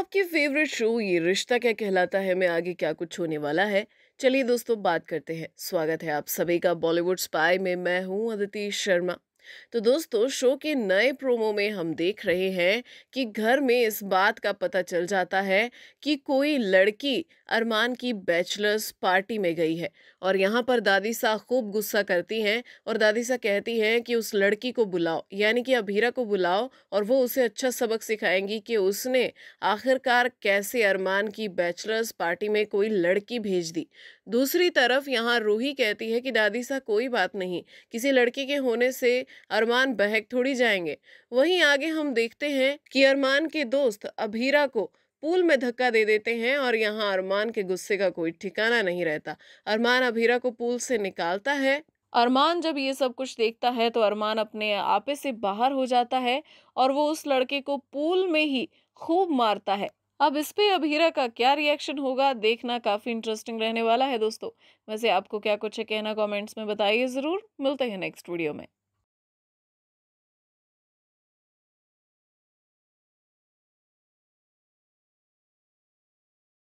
आपके favourite show ये रिश्ता क्या कहलाता है मैं आगे क्या कुछ होने वाला है चलिए दोस्तों बात करते हैं स्वागत है आप सभी का बॉलीवुड स्पाई में मैं हूँ अदिति शर्मा तो दोस्तों शो के नए प्रोमो में हम देख रहे हैं कि घर में इस बात का पता चल जाता है कि कोई लड़की अरमान की बैचलर्स पार्टी में गई है और यहाँ पर दादी सा खूब गुस्सा करती हैं और दादी सा कहती हैं कि उस लड़की को बुलाओ यानी कि अभीरा को बुलाओ और वो उसे अच्छा सबक सिखाएंगी कि उसने आखिरकार कैसे अरमान की बैचलर्स पार्टी में कोई लड़की भेज दी दूसरी तरफ यहाँ रूही कहती है कि दादी सा कोई बात नहीं किसी लड़की के होने से अरमान बहक थोड़ी जाएंगे वहीं आगे हम देखते हैं कि अरमान के दोस्त अभीरा को पूल में धक्का दे देते हैं और यहाँ अरमान के गुस्से का कोई ठिकाना नहीं रहता अरमान अभीरा को पूल से निकालता है अरमान जब ये सब कुछ देखता है तो अरमान अपने आपे से बाहर हो जाता है और वो उस लड़के को पूल में ही खूब मारता है अब इस पे अभीरा का क्या रिएक्शन होगा देखना काफ़ी इंटरेस्टिंग रहने वाला है दोस्तों वैसे आपको क्या कुछ है कहना कमेंट्स में बताइए ज़रूर मिलते हैं नेक्स्ट वीडियो में